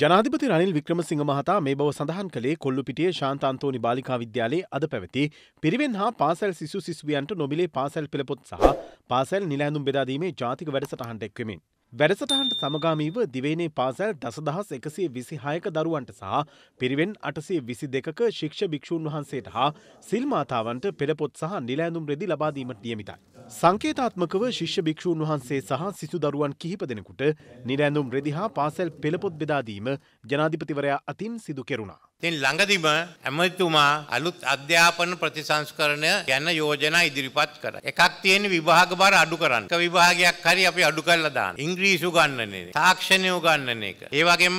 ජනාධිපති රනිල් වික්‍රමසිංහ මහතා මේ බව සඳහන් කළේ කොල්ලුපිටිය ශාන්තන්තෝනි බාලිකා විද්‍යාලයේ අද පැවති පිරිවෙන් හා පාසැල් සිසු සිසුවියන්ට නොබිලේ පාසැල් පෙළපොත් සහ පාසැල් නිලෑඳුම් බෙදාදීමේ ජාතික වැඩසටහන්ට එක්වමින්. වැඩසටහන්ට සමගාමීව දිවේනේ පාසැල් දසදහස් එකසේ විසි හයක දරුවන්ට සහ පිරිවෙන් අටසේ විසි දෙකක ශික්ෂ භික්‍ෂූන් වහන්සේට හා සිල්මාතාවන්ට පෙරපොත් සහ නිලෑඳුම් රෙදි ලබාදීමට නියමිතයි. සංකේතාත්මකව ශිෂ්‍ය භික්‍ෂූන් වහන්සේ සහ සිසු දරුවන් කිහිප දෙනෙකුට නිලෑඳුම් රෙදි හා පාසැල් පෙළපොත් බෙදාදීම ජනාධිපතිවරයා අතින් සිදු කෙරුණා. ඉතින් ළඟදිම ඇමතුමා අලුත් අධ්‍යාපන ප්‍රතිසංස්කරණය ගැන යෝජනා ඉදිරිපත් කරා. එකක් තියෙන විභාග බර අඩු කරන්න. එක විභාගයක් හරි අපි අඩු කරලා දාන්න. ඉංග්‍රීසි උගන්වන්නේ, තාක්ෂණය උගන්වන එක. ඒ වගේම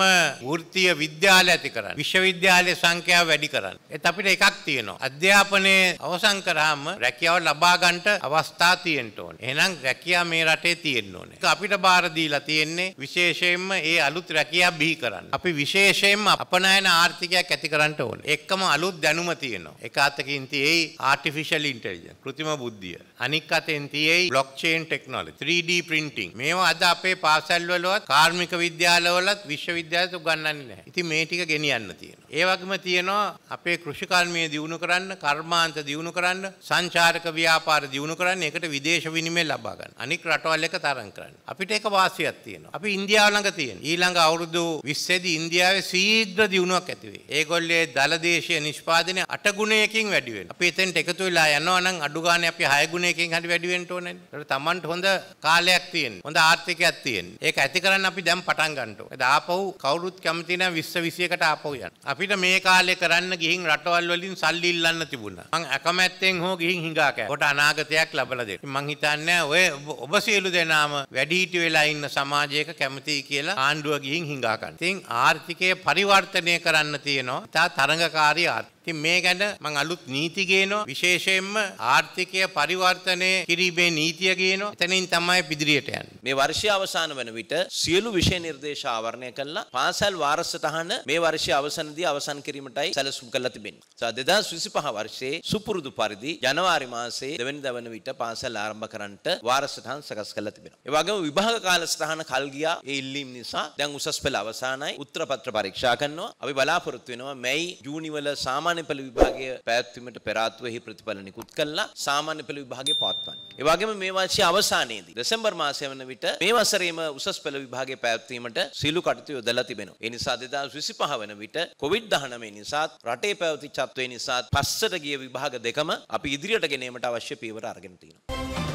වෘත්තීය විද්‍යාල ඇති කරන්න. විශ්වවිද්‍යාලයේ සංඛ්‍යාව වැඩි කරන්න. ඒත් අපිට එකක් තියෙනවා. අධ්‍යාපනයේ අවසන් කරාම රැකියාව ලබා ගන්නට අවස්ථා තියෙන්න ඕනේ. එහෙනම් රැකියාව මේ රටේ තියෙන්න ඕනේ. ඒක අපිට බාර දීලා තියෙන්නේ විශේෂයෙන්ම ඒ අලුත් රැකියාව බිහි කරන්න. අපි විශේෂයෙන්ම අපනයන ආර්ථිකයක් තත්ත්වයක් ඇති කරන්න ඕන. එක්කම අලුත් දැනුම තියෙනවා. එක අතකින් තියෙයි ආටිෆිෂල් ඉන්ටෙලිජන්ස් કૃතිම බුද්ධිය. අනික් අතෙන් තියෙයි බ්ලොක්චේන් ටෙක්නොලොජි 3D printing. මේවා අද අපේ පාසල් වලවත් කාර්මික විද්‍යාලවලත් විශ්වවිද්‍යාලත් උගන්වන්නේ නැහැ. ඉතින් මේ ටික ගෙනියන්න තියෙනවා. ඒ වගේම තියෙනවා අපේ කෘෂිකර්මය දියුණු කරන්න, කර්මාන්ත දියුණු කරන්න, සංචාරක ව්‍යාපාර දියුණු කරන්න, ඒකට විදේශ විනිමය ලබා ගන්න. අනික් රටවල් එක තරම් කරන්න. අපිට ඒක වාසියක් තියෙනවා. අපි ඉන්දියාව ළඟ තියෙන. ඊළඟ අවුරුදු 20 දී ඉන්දියාවේ සීඝ්‍ර දියුණුවක් ඇති වෙයි. ඒගොල්ලේ දලදේශය නිෂ්පාදනය අටගුණයකින් වැඩිවෙන. අපි එතෙන්ට එකතු වෙලා යනවා නම් අඩු ගානේ අපි 6 ගුණයකින් හරි වැඩි වෙන්න ඕනේ. ඒකට Tamanට හොඳ කාලයක් තියෙන. හොඳ ආර්ථිකයක් තියෙන. ඒක ඇති කරන්න අපි දැන් පටන් ගන්න ඕනේ. ඒක ආපහු කවුරුත් කැමති නැහැ 20 20කට ආපහු යන්න. අපිට මේ කාලේ කරන්න ගිහින් රටවල් වලින් සල්ලි ඉල්ලන්න තිබුණා. මං අකමැත්තෙන් හෝ ගිහින් හිඟා කෑ. කොට අනාගතයක් ලැබලා දෙන්න. මං හිතන්නේ ඔය ඔබ සියලු දෙනාම වැඩිහිටි වෙලා ඉන්න සමාජයක කැමතියි කියලා ආණ්ඩුව ගිහින් හිඟා ගන්න. ඉතින් ආර්ථිකය පරිවර්තනය කරන්න තියෙන තියෙනවා තා තරඟකාරී ආර්ථ ඉතින් මේ ගැන මම අලුත් නීති ගේනවා විශේෂයෙන්ම ආර්ථිකය පරිවර්තනය කිරීමේ නීතිය ගේනවා එතනින් තමයි පිදිරියට යන්නේ මේ වර්ෂය අවසන් වන විට සියලු විෂය නිර්දේශ ආවරණය කළා පාසල් වාරසතහන මේ වර්ෂය අවසන්දී අවසන් කිරීමටයි සැලසුම් කළා තිබෙනවා 2025 වර්ෂයේ සුපුරුදු පරිදි ජනවාරි මාසයේ දෙවැනිදා වන විට පාසල් ආරම්භ කරන්නට වාරසතහන් සකස් කළා තිබෙනවා ඒ වගේම විභාග කාලසටහන කල් ගියා ඒ ඉල්ලීම් නිසා දැන් උසස් පෙළ අවසానයි උත්තර පත්‍ර පරීක්ෂා කරනවා අපි බලාපොරොත්තු වෙනවා මැයි ජූනි වල සාමාන්‍ය සාමාන්‍ය පෙළ විභාගය පැවැත්වීමට පෙර ආත්ව එහි ප්‍රතිඵල නිකුත් කළා සාමාන්‍ය පෙළ විභාගය පවත්වන්නේ. ඒ වගේම මේ වර්ෂයේ අවසානයේදී දෙසැම්බර් මාසය වන විට මේ වසරේම උසස් පෙළ විභාගය පැවැත්වීමට සීලු කටයුතු යොදලා තිබෙනවා. ඒ නිසා 2025 වන විට COVID-19 නිසාත් රටේ පැවති තත්ත්වය නිසාත් පස්සට ගිය විභාග දෙකම අපි ඉදිරියට ගෙන ඒමට අවශ්‍ය පියවර අරගෙන තියෙනවා.